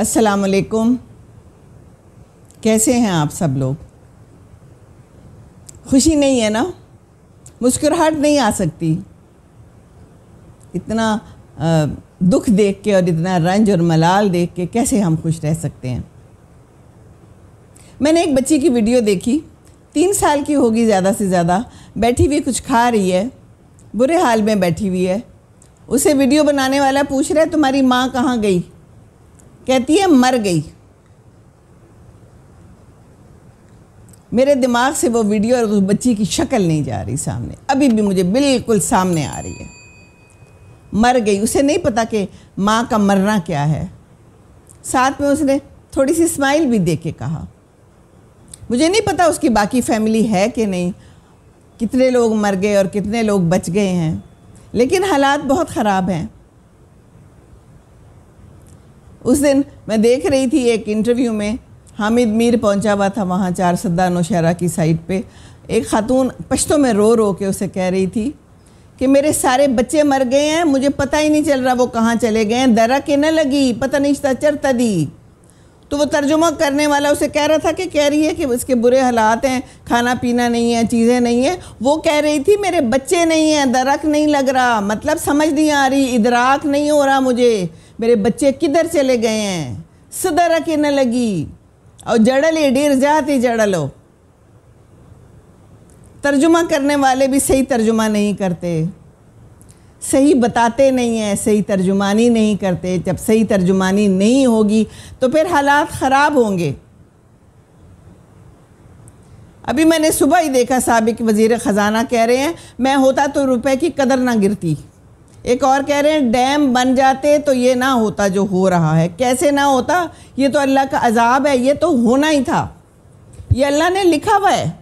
अस्सलाम वालेकुम कैसे हैं आप सब लोग खुशी नहीं है ना मुस्कुराहट नहीं आ सकती इतना दुख देख के और इतना रंज और मलाल देख के कैसे हम खुश रह सकते हैं मैंने एक बच्ची की वीडियो देखी तीन साल की होगी ज़्यादा से ज़्यादा बैठी हुई कुछ खा रही है बुरे हाल में बैठी हुई है उसे वीडियो बनाने वाला पूछ रहा है तुम्हारी माँ कहाँ गई कहती है मर गई मेरे दिमाग से वो वीडियो और उस बच्ची की शक्ल नहीं जा रही सामने अभी भी मुझे बिल्कुल सामने आ रही है मर गई उसे नहीं पता कि माँ का मरना क्या है साथ में उसने थोड़ी सी स्माइल भी दे के कहा मुझे नहीं पता उसकी बाकी फैमिली है कि नहीं कितने लोग मर गए और कितने लोग बच गए हैं लेकिन हालात बहुत ख़राब हैं उस दिन मैं देख रही थी एक इंटरव्यू में हामिद मीर पहुंचा हुआ था वहाँ चार सद्दा नौशहरा की साइड पे एक खातून पश्तों में रो रो के उसे कह रही थी कि मेरे सारे बच्चे मर गए हैं मुझे पता ही नहीं चल रहा वो कहाँ चले गए हैं दरा के न लगी पता नहीं चलता चरता दी तो वो तर्जुमा करने वाला उसे कह रहा था कि कह रही है कि उसके बुरे हालात हैं खाना पीना नहीं है चीज़ें नहीं हैं वो कह रही थी मेरे बच्चे नहीं हैं दरक नहीं लग रहा मतलब समझ नहीं आ रही इदराक नहीं हो रहा मुझे मेरे बच्चे किधर चले गए हैं सदर न लगी और जड़ल ये डेर जाती जड़लो तर्जुमा करने वाले भी सही तर्जुमा नहीं करते सही बताते नहीं हैं सही तर्जुमानी नहीं करते जब सही तर्जुमानी नहीं होगी तो फिर हालात ख़राब होंगे अभी मैंने सुबह ही देखा सबक वज़ी ख़ज़ाना कह रहे हैं मैं होता तो रुपए की कदर ना गिरती एक और कह रहे हैं डैम बन जाते तो ये ना होता जो हो रहा है कैसे ना होता ये तो अल्लाह का अजाब है ये तो होना ही था ये अल्लाह ने लिखा हुआ है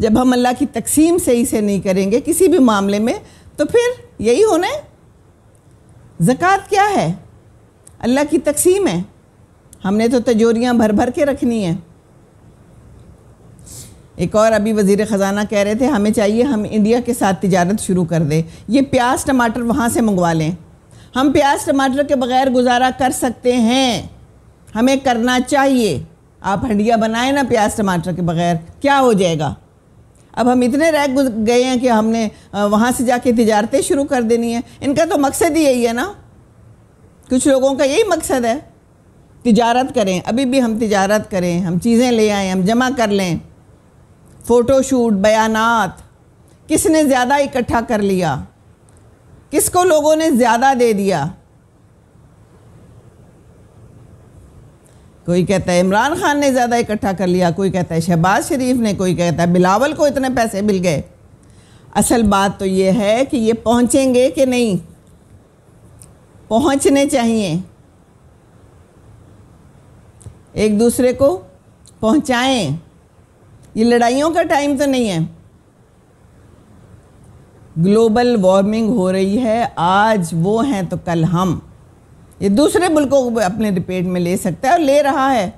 जब हम अल्लाह की तकसीम सही से नहीं करेंगे किसी भी मामले में तो फिर यही होना है ज़क़़त क्या है अल्लाह की तकसीम है हमने तो तजोरियाँ भर भर के रखनी है एक और अभी वजीर ख़जाना कह रहे थे हमें चाहिए हम इंडिया के साथ तजारत शुरू कर दें ये प्याज टमाटर वहाँ से मंगवा लें हम प्याज टमाटर के बगैर गुजारा कर सकते हैं हमें करना चाहिए आप हंडिया बनाएं ना प्याज टमाटर के बगैर क्या हो जाएगा अब हम इतने रह गए हैं कि हमने वहाँ से जाके तजारतें शुरू कर देनी है इनका तो मकसद ही यही है ना कुछ लोगों का यही मकसद है तजारत करें अभी भी हम तजारत करें हम चीज़ें ले आएँ हम जमा कर लें फ़ोटोशूट बयानात किसने ज़्यादा इकट्ठा कर लिया किसको लोगों ने ज़्यादा दे दिया कोई कहता है इमरान खान ने ज़्यादा इकट्ठा कर लिया कोई कहता है शहबाज शरीफ ने कोई कहता है बिलावल को इतने पैसे मिल गए असल बात तो ये है कि ये पहुँचेंगे कि नहीं पहुँचने चाहिए एक दूसरे को पहुँचाएँ ये लड़ाइयों का टाइम तो नहीं है ग्लोबल वार्मिंग हो रही है आज वो हैं तो कल हम ये दूसरे मुल्कों को अपने रिपेट में ले सकता है और ले रहा है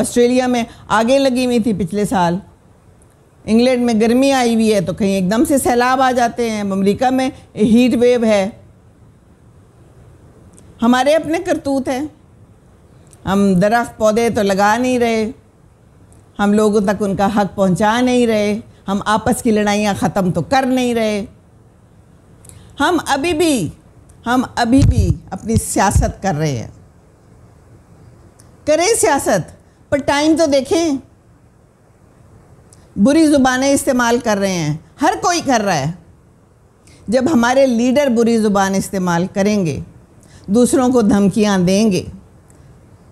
ऑस्ट्रेलिया में आगे लगी हुई थी पिछले साल इंग्लैंड में गर्मी आई हुई है तो कहीं एकदम से सैलाब आ जाते हैं अमेरिका में हीट वेव है हमारे अपने करतूत हैं हम दरख्त पौधे तो लगा नहीं रहे हम लोगों तक उनका हक पहुंचा नहीं रहे हम आपस की लड़ाइयाँ ख़त्म तो कर नहीं रहे हम अभी भी हम अभी भी अपनी सियासत कर रहे हैं करें सियासत पर टाइम तो देखें बुरी ज़ुबानें इस्तेमाल कर रहे हैं हर कोई कर रहा है जब हमारे लीडर बुरी ज़ुबान इस्तेमाल करेंगे दूसरों को धमकियां देंगे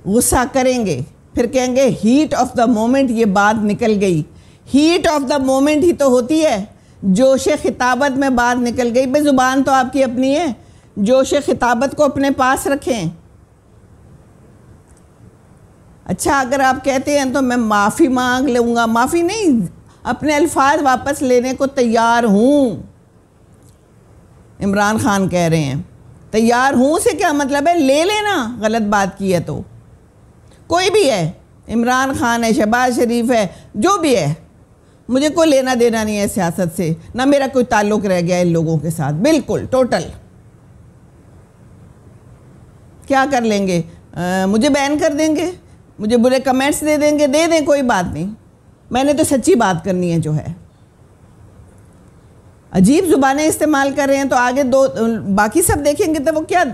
गुस्सा करेंगे फिर कहेंगे हीट ऑफ द मोमेंट ये बात निकल गई हीट ऑफ द मोमेंट ही तो होती है जोश खिताबत में बात निकल गई भाई ज़ुबान तो आपकी अपनी है जोश खिताबत को अपने पास रखें अच्छा अगर आप कहते हैं तो मैं माफ़ी मांग लूँगा माफ़ी नहीं अपने अल्फाज वापस लेने को तैयार हूँ इमरान खान कह रहे हैं तैयार हूँ से क्या मतलब है ले लेना गलत बात की है तो कोई भी है इमरान खान है शहबाज शरीफ है जो भी है मुझे कोई लेना देना नहीं है सियासत से ना मेरा कोई ताल्लुक रह गया इन लोगों के साथ बिल्कुल टोटल क्या कर लेंगे आ, मुझे बैन कर देंगे मुझे बुरे कमेंट्स दे देंगे दे दें कोई बात नहीं मैंने तो सच्ची बात करनी है जो है अजीब ज़ुबानें इस्तेमाल कर रहे हैं तो आगे दो बाकी सब देखेंगे तो वो क्या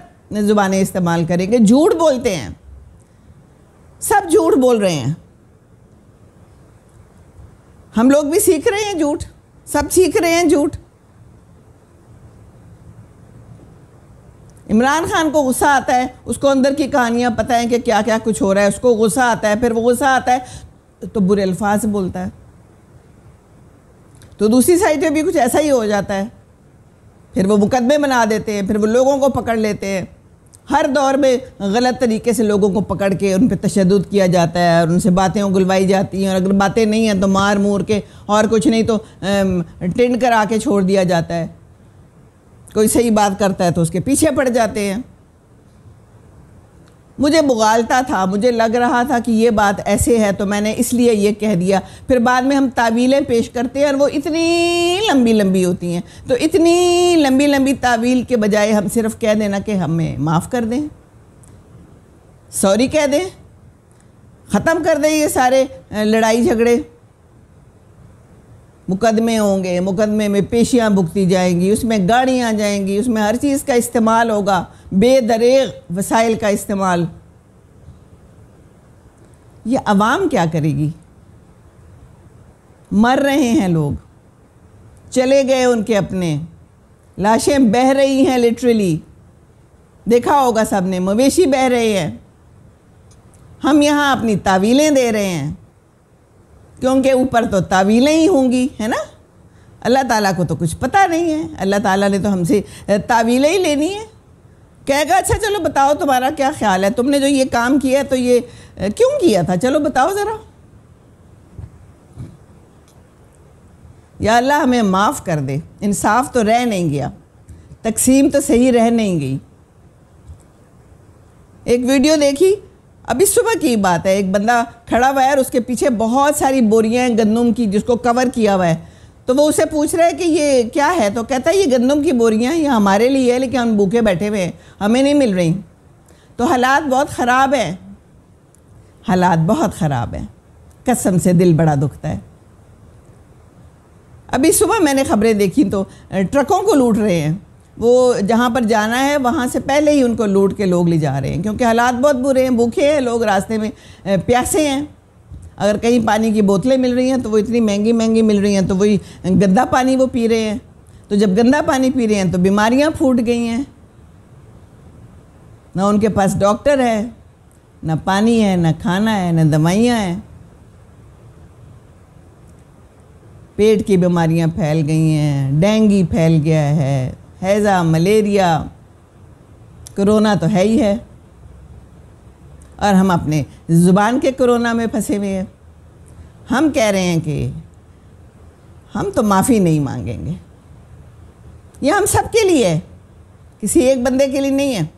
ज़ुबानें इस्तेमाल करेंगे झूठ बोलते हैं सब झूठ बोल रहे हैं हम लोग भी सीख रहे हैं झूठ सब सीख रहे हैं झूठ इमरान खान को गुस्सा आता है उसको अंदर की कहानियाँ पता है कि क्या क्या कुछ हो रहा है उसको गुस्सा आता है फिर वो गुस्सा आता है तो बुरे अल्फाज बोलता है तो दूसरी साइड पे भी कुछ ऐसा ही हो जाता है फिर वो मुकदमे बना देते हैं फिर वो लोगों को पकड़ लेते हैं हर दौर में गलत तरीके से लोगों को पकड़ के उन पर तशद किया जाता है और उनसे बातें उगलवाई जाती हैं और अगर बातें नहीं हैं तो मार मूर के और कुछ नहीं तो टेंड करा के छोड़ दिया जाता है कोई सही बात करता है तो उसके पीछे पड़ जाते हैं मुझे बुगालता था मुझे लग रहा था कि ये बात ऐसे है तो मैंने इसलिए ये कह दिया फिर बाद में हम तावीलें पेश करते हैं और वो इतनी लंबी लंबी होती हैं तो इतनी लंबी लंबी तावील के बजाय हम सिर्फ कह देना कि हमें माफ़ कर दें सॉरी कह दें ख़त्म कर दें ये सारे लड़ाई झगड़े मुकदमे होंगे मुकदमे में पेशियाँ भुगती जाएंगी उसमें गाड़ियाँ जाएंगी उसमें हर चीज़ का इस्तेमाल होगा बेदरे वसाइल का इस्तेमाल ये आवाम क्या करेगी मर रहे हैं लोग चले गए उनके अपने लाशें बह रही हैं लिटरली देखा होगा सबने मवेशी बह रहे हैं हम यहाँ अपनी तावीलें दे रहे हैं क्योंकि ऊपर तो तावीलें ही होंगी है ना अल्लाह ताला को तो कुछ पता नहीं है अल्लाह ताला ने तो हमसे तावीलें ही लेनी है कहेगा अच्छा चलो बताओ तुम्हारा क्या ख्याल है तुमने जो ये काम किया तो ये क्यों किया था चलो बताओ ज़रा या अल्लाह हमें माफ़ कर दे इंसाफ तो रह नहीं गया तकसीम तो सही रह नहीं गई एक वीडियो देखी अभी सुबह की बात है एक बंदा खड़ा हुआ है और उसके पीछे बहुत सारी बोरियाँ गंदम की जिसको कवर किया हुआ है तो वो उसे पूछ रहा है कि ये क्या है तो कहता है ये गंदम की बोरियाँ ये हमारे लिए है लेकिन हम भूखे बैठे हुए हैं हमें नहीं मिल रही तो हालात बहुत ख़राब हैं हालात बहुत ख़राब हैं कसम से दिल बड़ा दुखता है अभी सुबह मैंने खबरें देखी तो ट्रकों को लूट रहे हैं वो जहाँ पर जाना है वहाँ से पहले ही उनको लूट के लोग ले जा रहे हैं क्योंकि हालात बहुत बुरे हैं भूखे हैं लोग रास्ते में प्यासे हैं अगर कहीं पानी की बोतलें मिल रही हैं तो वो इतनी महंगी महंगी मिल रही हैं तो वही गंदा पानी वो पी रहे हैं तो जब गंदा पानी पी रहे हैं तो बीमारियाँ फूट गई हैं ना उनके पास डॉक्टर है ना पानी है ना खाना है ना दवाइयाँ हैं पेट की बीमारियाँ फैल गई हैं डेंगी फैल गया है हैज़ा मलेरिया कोरोना तो है ही है और हम अपने ज़ुबान के कोरोना में फंसे हुए हैं हम कह रहे हैं कि हम तो माफ़ी नहीं मांगेंगे यह हम सब के लिए है किसी एक बंदे के लिए नहीं है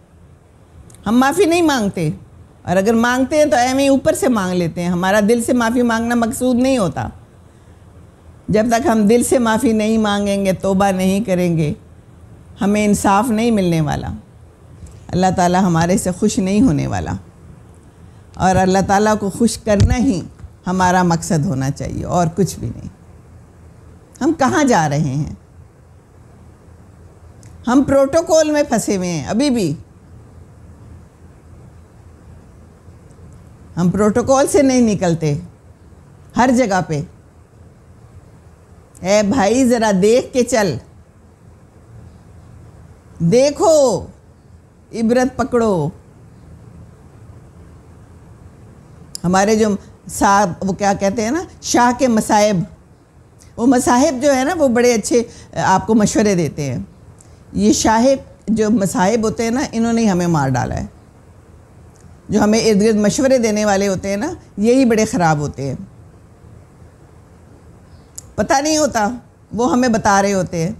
हम माफ़ी नहीं मांगते और अगर मांगते हैं तो एम ही ऊपर से मांग लेते हैं हमारा दिल से माफ़ी मांगना मकसूद नहीं होता जब तक हम दिल से माफ़ी नहीं मांगेंगे तोबा नहीं करेंगे हमें इंसाफ नहीं मिलने वाला अल्लाह ताला हमारे से खुश नहीं होने वाला और अल्लाह ताला को खुश करना ही हमारा मकसद होना चाहिए और कुछ भी नहीं हम कहाँ जा रहे हैं हम प्रोटोकॉल में फंसे हुए हैं अभी भी हम प्रोटोकॉल से नहीं निकलते हर जगह पे ए भाई ज़रा देख के चल देखो इबरत पकड़ो हमारे जो साहब वो क्या कहते हैं ना शाह के मसाहब वो मसाहिब जो है ना वो बड़े अच्छे आपको मशवरे देते हैं ये शाह जो मसाहिब होते हैं ना इन्होंने हमें मार डाला है जो हमें इर्द गिर्द मशवरे देने वाले होते हैं ना यही बड़े ख़राब होते हैं पता नहीं होता वो हमें बता रहे होते हैं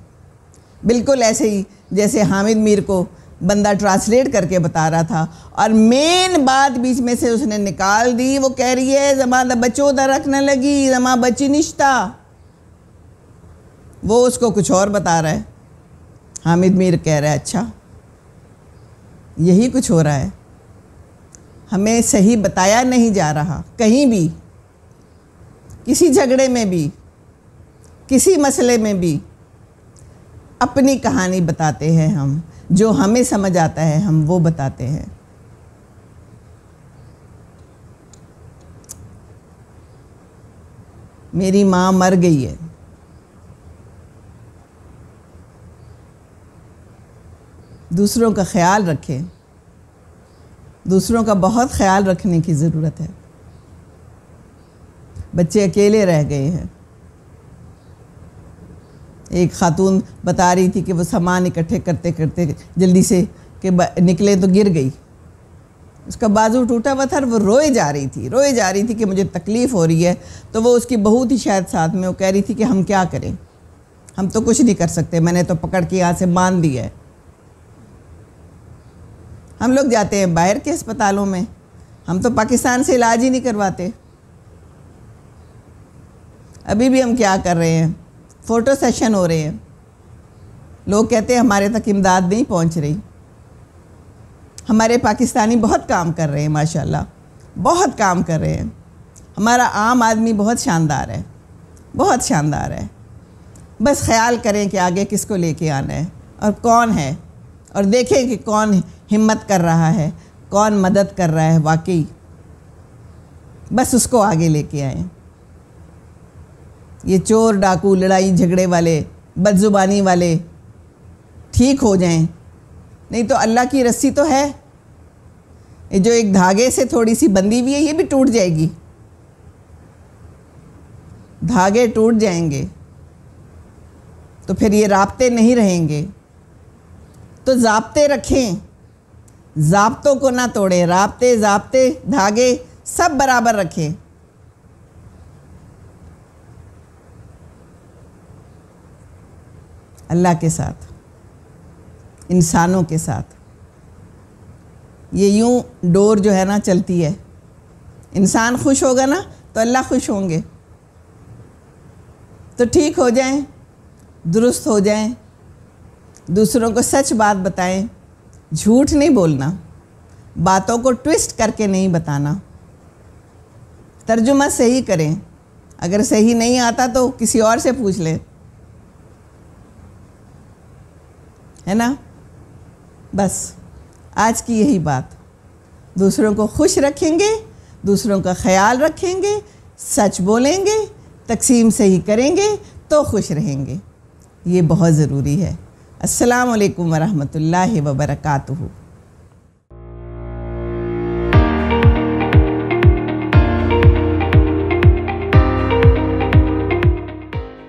बिल्कुल ऐसे ही जैसे हामिद मीर को बंदा ट्रांसलेट करके बता रहा था और मेन बात बीच में से उसने निकाल दी वो कह रही है जमा द बचो द रखने लगी जमा बची निश्ता वो उसको कुछ और बता रहा है हामिद मीर कह रहा है अच्छा यही कुछ हो रहा है हमें सही बताया नहीं जा रहा कहीं भी किसी झगड़े में भी किसी मसले में भी अपनी कहानी बताते हैं हम जो हमें समझ आता है हम वो बताते हैं मेरी माँ मर गई है दूसरों का ख्याल रखें दूसरों का बहुत ख्याल रखने की ज़रूरत है बच्चे अकेले रह गए हैं एक खातून बता रही थी कि वो सामान इकट्ठे करते करते जल्दी से कि निकले तो गिर गई उसका बाजू टूटा हुआ था वो रोए जा रही थी रोए जा रही थी कि मुझे तकलीफ़ हो रही है तो वो उसकी बहुत ही शायद साथ में वो कह रही थी कि हम क्या करें हम तो कुछ नहीं कर सकते मैंने तो पकड़ के यहाँ से बांध दिया है हम लोग जाते हैं बाहर के अस्पतालों में हम तो पाकिस्तान से इलाज ही नहीं करवाते अभी भी हम क्या कर रहे हैं फ़ोटो सेशन हो रहे हैं लोग कहते हैं हमारे तक इमदाद नहीं पहुंच रही हमारे पाकिस्तानी बहुत काम कर रहे हैं माशाल्लाह बहुत काम कर रहे हैं हमारा आम आदमी बहुत शानदार है बहुत शानदार है बस ख्याल करें कि आगे किसको लेके आना है और कौन है और देखें कि कौन हिम्मत कर रहा है कौन मदद कर रहा है वाकई बस उसको आगे लेके आएँ ये चोर डाकू लड़ाई झगड़े वाले बदजुबानी वाले ठीक हो जाएं नहीं तो अल्लाह की रस्सी तो है ये जो एक धागे से थोड़ी सी बंधी हुई है ये भी टूट जाएगी धागे टूट जाएंगे तो फिर ये रबते नहीं रहेंगे तो ज़बते रखें ज़बतों को ना तोड़ें रबते ज़बते धागे सब बराबर रखें अल्लाह के साथ इंसानों के साथ ये यूँ डोर जो है ना चलती है इंसान खुश होगा ना तो अल्लाह खुश होंगे तो ठीक हो जाएं दुरुस्त हो जाएं दूसरों को सच बात बताएं झूठ नहीं बोलना बातों को ट्विस्ट करके नहीं बताना तर्जुमा सही करें अगर सही नहीं आता तो किसी और से पूछ लें है ना बस आज की यही बात दूसरों को खुश रखेंगे दूसरों का ख्याल रखेंगे सच बोलेंगे तकसीम सही करेंगे तो खुश रहेंगे ये बहुत ज़रूरी है अस्सलाम वालेकुम वरहमतुल्लाहि